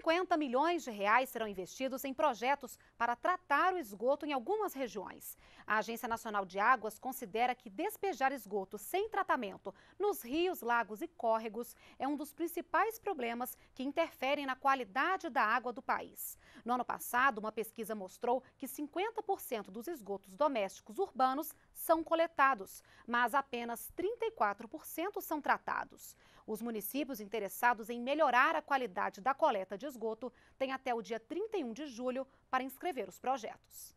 50 milhões de reais serão investidos em projetos para tratar o esgoto em algumas regiões. A Agência Nacional de Águas considera que despejar esgoto sem tratamento nos rios, lagos e córregos é um dos principais problemas que interferem na qualidade da água do país. No ano passado, uma pesquisa mostrou que 50% dos esgotos domésticos urbanos são coletados, mas apenas 34% são tratados. Os municípios interessados em melhorar a qualidade da coleta de esgoto têm até o dia 31 de julho para inscrever os projetos.